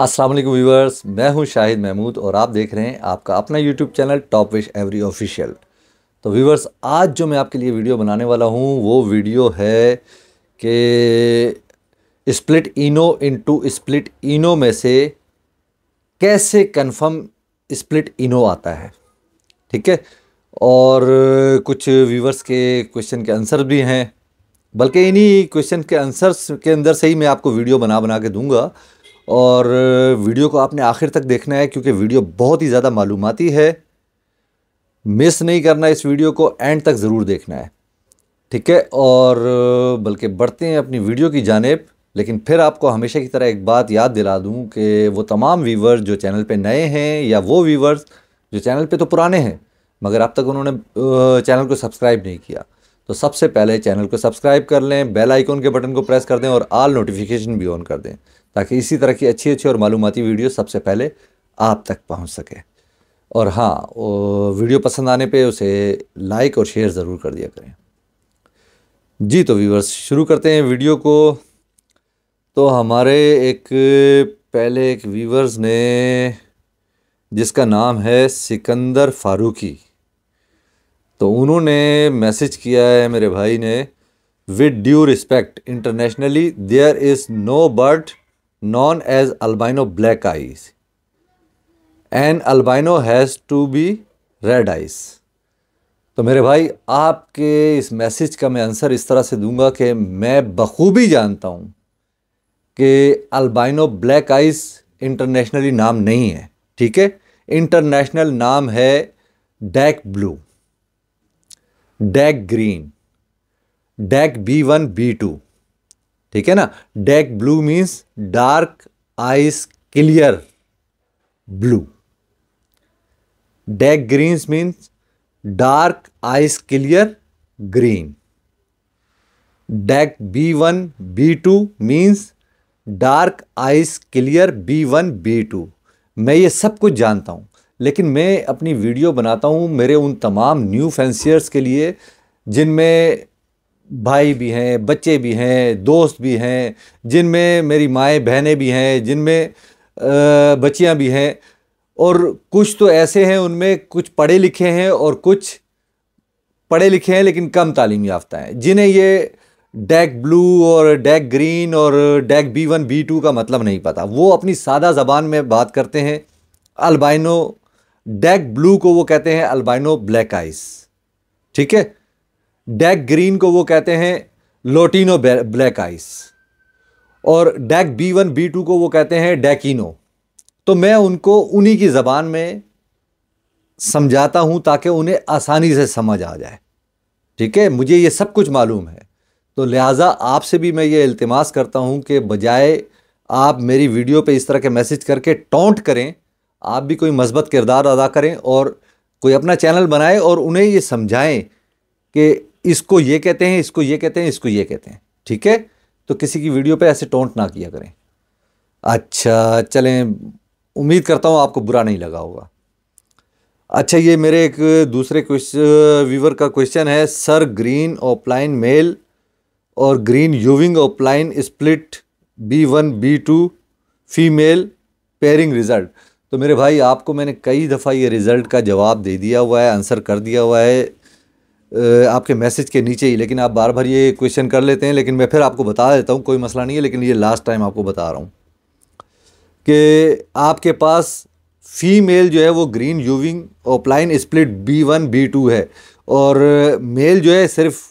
अस्सलाम वालेकुम मैं हूं शाहिद महमूद और आप देख रहे हैं आपका अपना YouTube channel top wish every official तो व्यूअर्स आज जो मैं आपके लिए वीडियो बनाने वाला हूं वो वीडियो है कि स्प्लिट इनो इनटू स्प्लिट इनो में से कैसे कंफर्म स्प्लिट इनो आता है ठीक है और कुछ व्यूअर्स के क्वेश्चन के आंसर भी हैं बल्कि इन्हीं क्वेश्चन के आंसर्स के अंदर से ही मैं आपको वीडियो बना बना के दूंगा और वीडियो को आपने आखिर तक देखना है क्योंकि वीडियो बहुत ही ज़्यादा मालूमती है मिस नहीं करना इस वीडियो को एंड तक ज़रूर देखना है ठीक है और बल्कि बढ़ते हैं अपनी वीडियो की जानब लेकिन फिर आपको हमेशा की तरह एक बात याद दिला दूं कि वो तमाम व्यूवर्स जो चैनल पे नए हैं या वो व्यूवर्स जो चैनल पे तो पुराने हैं मगर अब तक उन्होंने चैनल को सब्सक्राइब नहीं किया तो सबसे पहले चैनल को सब्सक्राइब कर लें बेल आइकॉन के बटन को प्रेस कर दें और आल नोटिफिकेशन भी ऑन कर दें ताकि इसी तरह की अच्छी अच्छी और मालूमती वीडियो सबसे पहले आप तक पहुँच सके और हाँ वीडियो पसंद आने पे उसे लाइक और शेयर ज़रूर कर दिया करें जी तो व्यूवर्स शुरू करते हैं वीडियो को तो हमारे एक पहले एक व्यूवर्स ने जिसका नाम है सिकंदर फारूकी तो उन्होंने मैसेज किया है मेरे भाई ने with due respect internationally there is no bird known as albino black eyes and albino has to be red eyes तो मेरे भाई आपके इस मैसेज का मैं आंसर इस तरह से दूंगा कि मैं बखूबी जानता हूँ कि अल्बाइनो ब्लैक आइस इंटरनेशनली नाम नहीं है ठीक है इंटरनेशनल नाम है DEC blue DEC green DEC B one B two ठीक है ना DEC blue means dark eyes clear blue DEC green means dark eyes clear green DEC B one B two means dark eyes clear B one B two मैं ये सब कुछ जानता हूँ लेकिन मैं अपनी वीडियो बनाता हूँ मेरे उन तमाम न्यू फैंसियर्स के लिए जिनमें भाई भी हैं बच्चे भी हैं दोस्त भी हैं जिनमें मेरी माएँ बहनें भी हैं जिनमें बच्चियाँ भी हैं और कुछ तो ऐसे हैं उनमें कुछ पढ़े लिखे हैं और कुछ पढ़े लिखे हैं लेकिन कम तालीम याफ्ता हैं जिन्हें ये डैक ब्लू और डैक ग्रीन और DEC B one B two का मतलब नहीं पता वो अपनी सादा ज़बान में बात करते हैं अल्बाइनो डैक ब्लू को वो कहते हैं अल्बाइनो ब्लैक आइस ठीक है डैक ग्रीन को वो कहते हैं लोटिनो ब्लैक आइस और DEC B one B two को वो कहते हैं डैकिनो तो मैं उनको उन्हीं की ज़बान में समझाता हूँ ताकि उन्हें आसानी से समझ आ जाए ठीक है मुझे ये सब कुछ मालूम है तो लिहाजा आपसे भी मैं ये अल्तमास करता हूँ कि बजाय आप मेरी वीडियो पे इस तरह के मैसेज करके टोंट करें आप भी कोई मजबत किरदार अदा करें और कोई अपना चैनल बनाएं और उन्हें ये समझाएं कि इसको ये कहते हैं इसको ये कहते हैं इसको ये कहते हैं ठीक है तो किसी की वीडियो पे ऐसे टोंट ना किया करें अच्छा चलें उम्मीद करता हूँ आपको बुरा नहीं लगा होगा अच्छा ये मेरे एक दूसरे व्यूवर का क्वेश्चन है सर ग्रीन ऑफलाइन मेल और ग्रीन यूविंग opaline split B one B two female pairing result तो मेरे भाई आपको मैंने कई दफ़ा ये रिज़ल्ट का जवाब दे दिया हुआ है आंसर कर दिया हुआ है आपके मैसेज के नीचे ही लेकिन आप बार बार ये क्वेश्चन कर लेते हैं लेकिन मैं फिर आपको बता देता हूँ कोई मसला नहीं है लेकिन ये लास्ट टाइम आपको बता रहा हूँ कि आपके पास फीमेल जो है वो ग्रीन यूविंग opaline split B one B two है और मेल जो है सिर्फ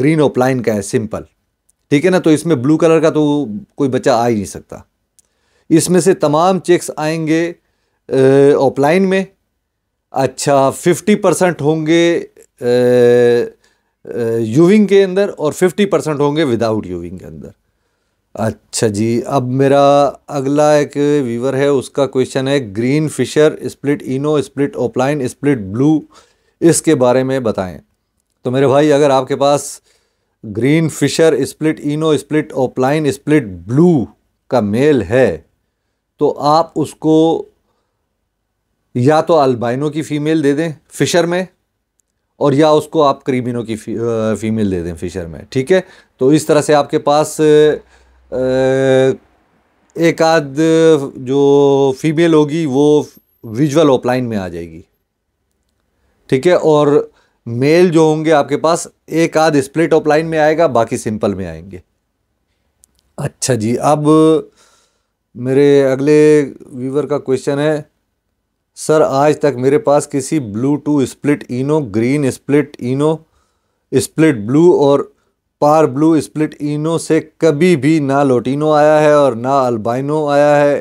ग्रीन ओपलाइन का है सिंपल ठीक है ना तो इसमें ब्लू कलर का तो कोई बच्चा आ ही नहीं सकता इसमें से तमाम चेक्स आएंगे ओपलाइन में अच्छा फिफ्टी परसेंट होंगे यूविंग के अंदर और 50 परसेंट होंगे विदाउट यूविंग के अंदर अच्छा जी अब मेरा अगला एक व्यूवर है उसका क्वेश्चन है green fischer split ino split opaline split blue इसके बारे में बताएं तो मेरे भाई अगर आपके पास green fischer split ino split opaline split blue का मेल है तो आप उसको या तो अल्बाइनो की फ़ीमेल दे दें फिशर में और या उसको आप करीबिनों की फी, फीमेल दे दें फिशर में ठीक है तो इस तरह से आपके पास एक आध जो फीमेल होगी वो विजुअल ऑफलाइन में आ जाएगी ठीक है और मेल जो होंगे आपके पास एक आध स्प्लिट ऑफलाइन में आएगा बाकी सिंपल में आएंगे अच्छा जी अब मेरे अगले व्यूवर का क्वेश्चन है सर आज तक मेरे पास किसी blue two split ino green split ino split blue और पार ब्लू स्प्लिट इनो से कभी भी ना लोटिनो आया है और ना अल्बाइनो आया है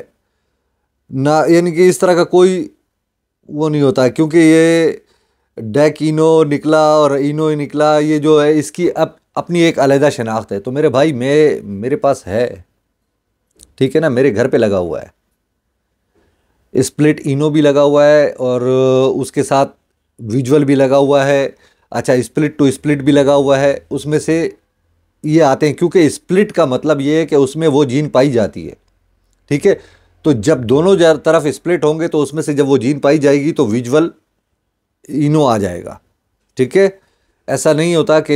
ना यानी कि इस तरह का कोई वो नहीं होता क्योंकि ये डेक इनो निकला और इनो निकला ये जो है इसकी अप, अपनी एक अलहदा शनाख्त है तो मेरे भाई मैं मेरे पास है ठीक है ना मेरे घर पे लगा हुआ है स्प्लिट इनो भी लगा हुआ है और उसके साथ विजुअल भी लगा हुआ है अच्छा स्प्लिट टू स्प्लिट भी लगा हुआ है उसमें से ये आते हैं क्योंकि स्प्लिट का मतलब ये है कि उसमें वो जीन पाई जाती है ठीक है तो जब दोनों तरफ स्प्लिट होंगे तो उसमें से जब वो जीन पाई जाएगी तो विजुअल इनो आ जाएगा ठीक है ऐसा नहीं होता कि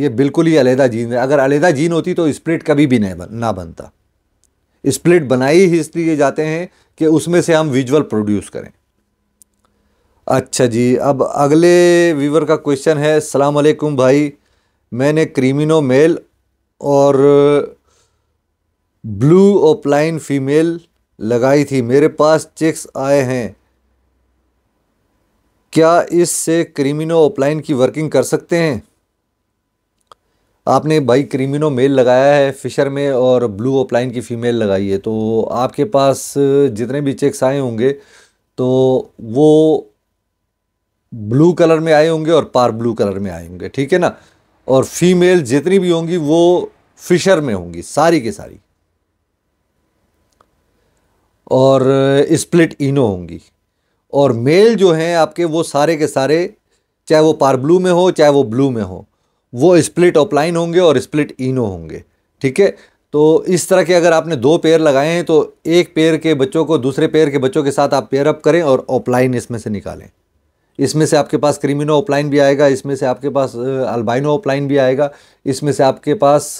ये बिल्कुल ही अलहदा जीन है अगर अलहदा जीन होती तो स्प्लिट कभी भी नहीं बन ना बनता स्प्लिट बनाई ही इसलिए जाते हैं कि उसमें से हम विजुअल प्रोड्यूस करें अच्छा जी अब अगले वीवर का क्वेश्चन है सलाम अलैकुम भाई मैंने क्रीमिनो मेल और ब्लू ओपलाइन फीमेल लगाई थी मेरे पास चेक्स आए हैं क्या इससे क्रीमिनो ओपलाइन की वर्किंग कर सकते हैं आपने भाई क्रीमिनो मेल लगाया है फिशर में और ब्लू ओपलाइन की फ़ीमेल लगाई है तो आपके पास जितने भी चेक्स आए होंगे तो वो ब्लू कलर में आए होंगे और पार ब्लू कलर में आए होंगे ठीक है ना और फीमेल जितनी भी होंगी वो फिशर में होंगी सारी के सारी और स्प्लिट इनो होंगी और मेल जो हैं आपके वो सारे के सारे चाहे वो पार ब्लू में हो चाहे वो ब्लू में हो वो स्प्लिट ऑपलाइन होंगे और स्प्लिट इनो होंगे ठीक है तो इस तरह के अगर आपने दो पेयर लगाए हैं तो एक पेयर के बच्चों को दूसरे पेयर के बच्चों के साथ आप पेयर अप करें और ऑपलाइन इसमें से निकालें इसमें से आपके पास क्रीमिनो ऑपलाइन भी आएगा इसमें से आपके पास अल्बाइनो ऑपलाइन भी आएगा इसमें से आपके पास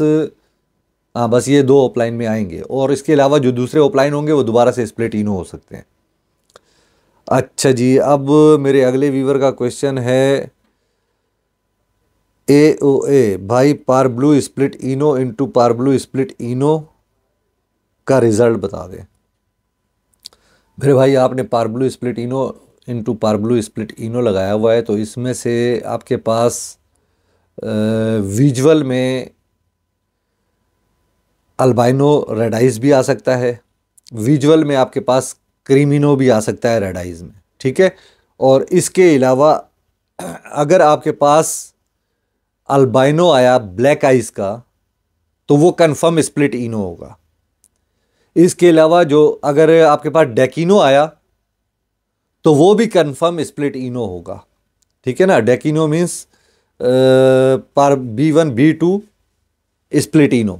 हाँ बस ये दो ऑपलाइन में आएंगे और इसके अलावा जो दूसरे ऑपलाइन होंगे वो दोबारा से स्प्लिट इनो हो सकते हैं अच्छा जी अब मेरे अगले वीवर का क्वेश्चन है ए ओ ए भाई पार ब्लू स्प्लिट इनो into par blue split ino का रिज़ल्ट बता दें मेरे भाई आपने पार ब्लू स्प्लिट इनो into par blue split ino लगाया हुआ है तो इसमें से आपके पास विजुअल में अल्बाइनो रेडाइज भी आ सकता है विजुअल में आपके पास क्रीमिनो भी आ सकता है रेडाइज में ठीक है और इसके अलावा अगर आपके पास अल्बाइनो आया ब्लैक आइज का तो वो कन्फर्म स्प्लिट इनो होगा इसके अलावा जो अगर आपके पास डेकिनो आया तो वो भी कन्फर्म स्प्लिट इनो होगा ठीक है ना डेकिनो means par B one B two split ino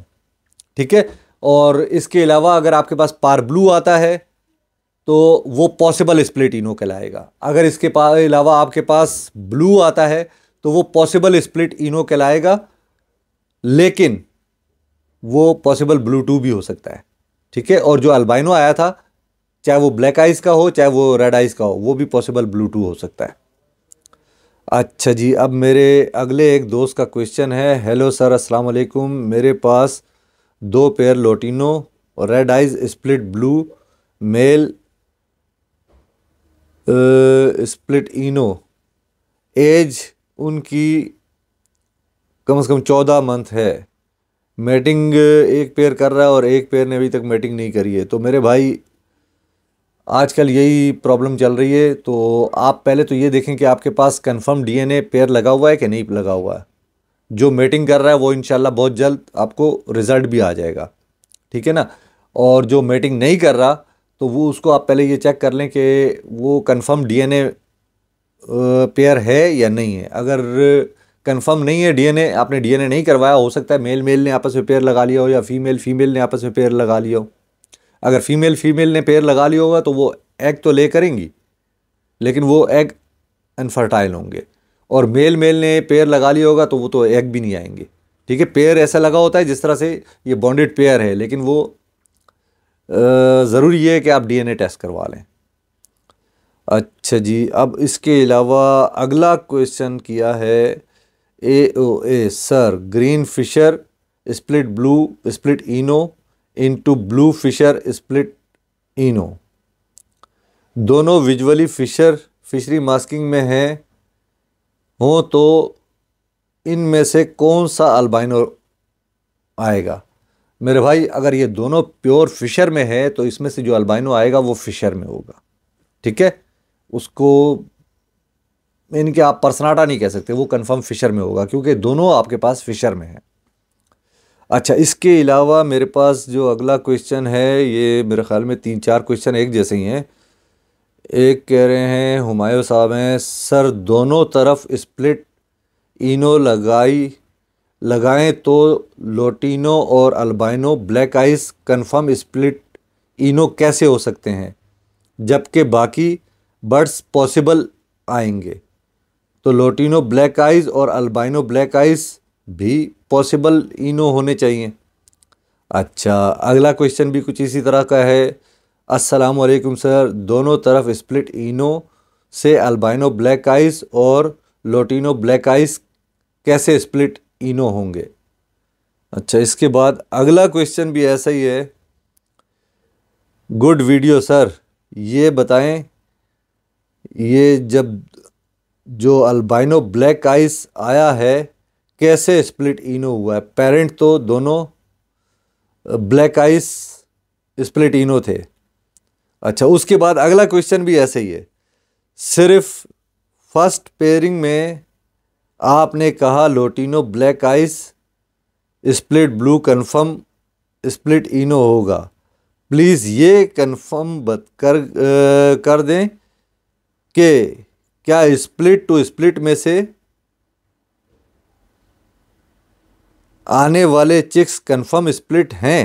ठीक है और इसके अलावा अगर आपके पास पार ब्लू आता है तो वो पॉसिबल स्प्लिट इनो कहलाएगा अगर इसके अलावा आपके पास ब्लू आता है तो वो पॉसिबल स्प्लिट इनो कहलाएगा लेकिन वो पॉसिबल टू भी हो सकता है ठीक है और जो अल्बाइनो आया था चाहे वो ब्लैक आइस का हो चाहे वो रेड आइस का हो वो भी पॉसिबल टू हो सकता है अच्छा जी अब मेरे अगले एक दोस्त का क्वेश्चन है हेलो सर अस्सलाम वालेकुम मेरे पास दो पेयर लोटिनो और red eyes split blue male split ino age उनकी कम से कम चौदह मंथ है मेटिंग एक पेयर कर रहा है और एक पेयर ने अभी तक मेटिंग नहीं करी है तो मेरे भाई आजकल यही प्रॉब्लम चल रही है तो आप पहले तो ये देखें कि आपके पास कंफर्म डीएनए पेयर लगा हुआ है कि नहीं लगा हुआ है जो मेटिंग कर रहा है वो इन बहुत जल्द आपको रिज़ल्ट भी आ जाएगा ठीक है ना और जो मेटिंग नहीं कर रहा तो वो उसको आप पहले ये चेक कर लें कि वो कंफर्म डीएनए पेयर है या नहीं है अगर कंफर्म नहीं है डीएनए आपने डीएनए नहीं करवाया हो सकता है मेल मेल ने आपस में पेयर लगा लिया हो या फीमेल फीमेल ने आपस में पेयर लगा लिया हो अगर फीमेल फीमेल ने पेयर लगा लिया होगा तो वो एग तो ले करेंगी लेकिन वो एग अनफर्टाइल होंगे और मेल मेल ने पेयर लगा लिया होगा तो वो तो एग भी नहीं आएंगे ठीक है पेयर ऐसा लगा होता है जिस तरह से ये बॉन्डेड पेयर है लेकिन वो ज़रूरी है कि आप डीएनए टेस्ट करवा लें अच्छा जी अब इसके अलावा अगला क्वेश्चन किया है A O A sir green fischer split blue split Eno into blue fischer split ino दोनों विजुअली फिशर फिशरी मास्किंग में हैं हों तो इन में से कौन सा अल्बाइनो आएगा मेरे भाई अगर ये दोनों प्योर फिशर में है तो इसमें से जो अल्बाइनो आएगा वो फिशर में होगा ठीक है उसको इनके आप परसनाटा नहीं कह सकते वो कंफर्म फिशर में होगा क्योंकि दोनों आपके पास फिशर में हैं अच्छा इसके अलावा मेरे पास जो अगला क्वेश्चन है ये मेरे ख्याल में तीन चार क्वेश्चन एक जैसे ही हैं एक कह रहे हैं हुमायूं साहब हैं सर दोनों तरफ स्प्लिट इनो लगाई लगाएं तो लोटिनो और albino black eyes confirm split ino कैसे हो सकते हैं जबकि बाकी बर्ड्स पॉसिबल आएंगे तो लोटिनो ब्लैक आइज और अल्बाइनो ब्लैक आइज भी पॉसिबल इनो होने चाहिए अच्छा अगला क्वेश्चन भी कुछ इसी तरह का है अस्सलाम वालेकुम सर दोनों तरफ स्प्लिट इनो से अल्बाइनो ब्लैक आइस और लोटिनो ब्लैक आइस कैसे स्प्लिट इनो होंगे अच्छा इसके बाद अगला क्वेश्चन भी ऐसा ही है गुड वीडियो सर ये बताएं ये जब जो अल्बाइनो ब्लैक आइस आया है कैसे स्प्लिट इनो हुआ है पेरेंट तो दोनों ब्लैक आइस स्प्लिट इनो थे अच्छा उसके बाद अगला क्वेश्चन भी ऐसे ही है सिर्फ फर्स्ट पेयरिंग में आपने कहा lutino black eyes split blue confirm split ino होगा प्लीज़ ये कन्फर्म कर कर दें के क्या स्प्लिट टू स्प्लिट में से आने वाले चिक्स कंफर्म स्प्लिट हैं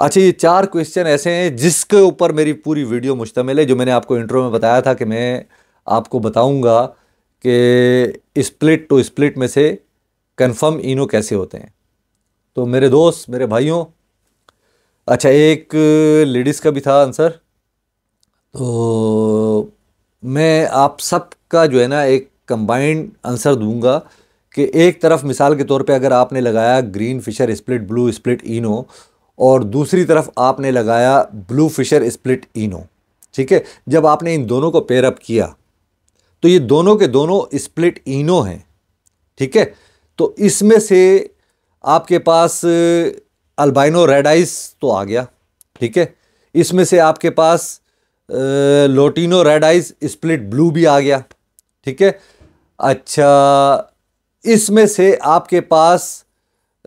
अच्छा ये चार क्वेश्चन ऐसे हैं जिसके ऊपर मेरी पूरी वीडियो मुश्तमिल है जो मैंने आपको इंट्रो में बताया था कि मैं आपको बताऊंगा कि स्प्लिट टू स्प्लिट में से कंफर्म इनो कैसे होते हैं तो मेरे दोस्त मेरे भाइयों अच्छा एक लेडीज़ का भी था आंसर तो मैं आप सब का जो है ना एक कंबाइंड आंसर दूंगा कि एक तरफ मिसाल के तौर पे अगर आपने लगाया green fischer split blue split ino और दूसरी तरफ आपने लगाया ब्लू फिशर स्प्लिट इनो ठीक है जब आपने इन दोनों को पेयर अप किया तो ये दोनों के दोनों स्प्लिट इनो हैं ठीक है तो इसमें से आपके पास अल्बाइनो रेड आइस तो आ गया ठीक है इसमें से आपके पास lutino red eyes split blue भी आ गया ठीक है अच्छा इसमें से आपके पास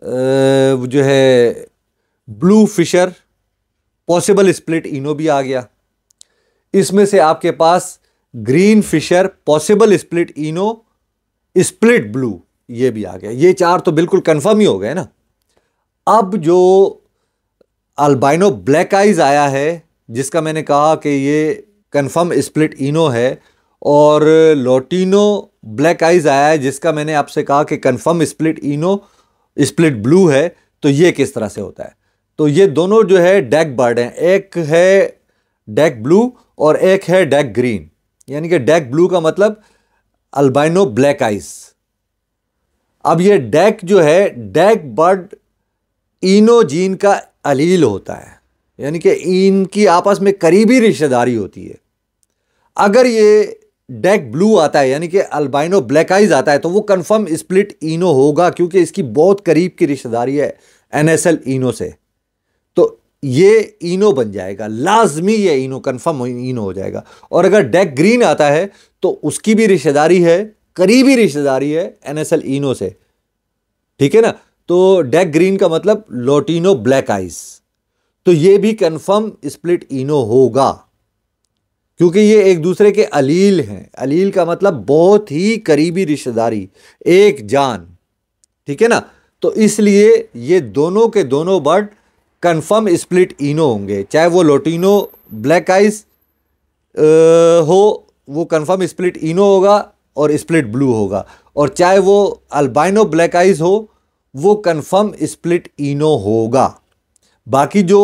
जो है blue fischer possible split ino भी आ गया इसमें से आपके पास green fischer possible split ino split blue ये भी आ गया ये चार तो बिल्कुल कंफर्म ही हो गए ना अब जो अल्बाइनो ब्लैक आइज आया है जिसका मैंने कहा कि ये कन्फर्म स्प्लिट इनो है और लोटिनो ब्लैक आइज आया है जिसका मैंने आपसे कहा कि confirm split ino split blue है तो ये किस तरह से होता है तो ये दोनों जो है डैक बर्ड हैं एक है डैक ब्लू और एक है डैक ग्रीन यानी कि डैक ब्लू का मतलब अल्बाइनो ब्लैक आइज़ अब ये डेक जो है डैक बर्ड इनो जीन का अलील होता है यानी कि इनकी आपस में करीबी रिश्तेदारी होती है अगर ये डेक ब्लू आता है यानी कि अल्बाइनो ब्लैक आइज आता है तो वो कंफर्म स्प्लिट इनो होगा क्योंकि इसकी बहुत करीब की रिश्तेदारी है एनएसएल इनो से तो ये इनो बन जाएगा लाजमी ये इनो कंफर्म इनो हो जाएगा और अगर डेक ग्रीन आता है तो उसकी भी रिश्तेदारी है करीबी रिश्तेदारी है एनएसएल इनो से ठीक है ना तो डेक ग्रीन का मतलब लोटिनो ब्लैक आइज़ तो ये भी कन्फर्म स्प्लिट इनो होगा क्योंकि ये एक दूसरे के अलील हैं अलील का मतलब बहुत ही करीबी रिश्तेदारी एक जान ठीक है ना तो इसलिए ये दोनों के दोनों बर्ड कन्फर्म स्प्लिट इनो होंगे चाहे वो लोटिनो ब्लैक आइस हो वो कन्फर्म स्प्लिट इनो होगा और स्प्लिट ब्लू होगा और चाहे वो अल्बाइनो ब्लैक आइज हो वो कन्फर्म स्प्लिट इनो होगा बाकी जो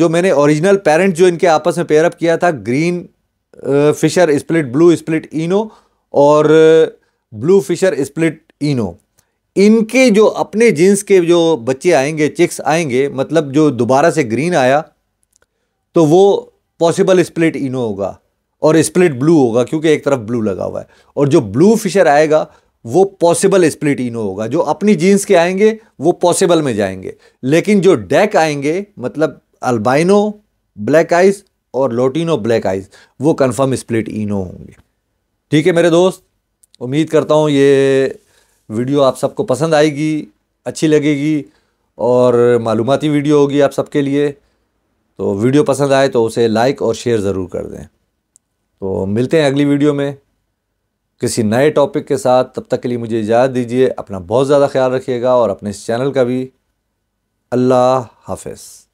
जो मैंने ओरिजिनल पेरेंट जो इनके आपस में पेयरअप किया था green fischer split blue split ino और ब्लू फिशर स्प्लिट इनो इनके जो अपने जीन्स के जो बच्चे आएंगे चिक्स आएंगे मतलब जो दोबारा से ग्रीन आया तो वो पॉसिबल स्प्लिट इनो होगा और स्प्लिट ब्लू होगा क्योंकि एक तरफ ब्लू लगा हुआ है और जो ब्लू फिशर आएगा वो पॉसिबल स्प्लिट इनो होगा जो अपनी जीन्स के आएंगे वो पॉसिबल में जाएंगे लेकिन जो डेक आएंगे मतलब अल्बाइनो ब्लैक आइज और लोटिनो ब्लैक आइज वो कंफर्म स्प्लिट इनो होंगे ठीक है मेरे दोस्त उम्मीद करता हूँ ये वीडियो आप सबको पसंद आएगी अच्छी लगेगी और मालूमती वीडियो होगी आप सबके लिए तो वीडियो पसंद आए तो उसे लाइक और शेयर ज़रूर कर दें तो मिलते हैं अगली वीडियो में किसी नए टॉपिक के साथ तब तक के लिए मुझे इजाज़त दीजिए अपना बहुत ज़्यादा ख्याल रखिएगा और अपने इस चैनल का भी अल्लाह हाफिज़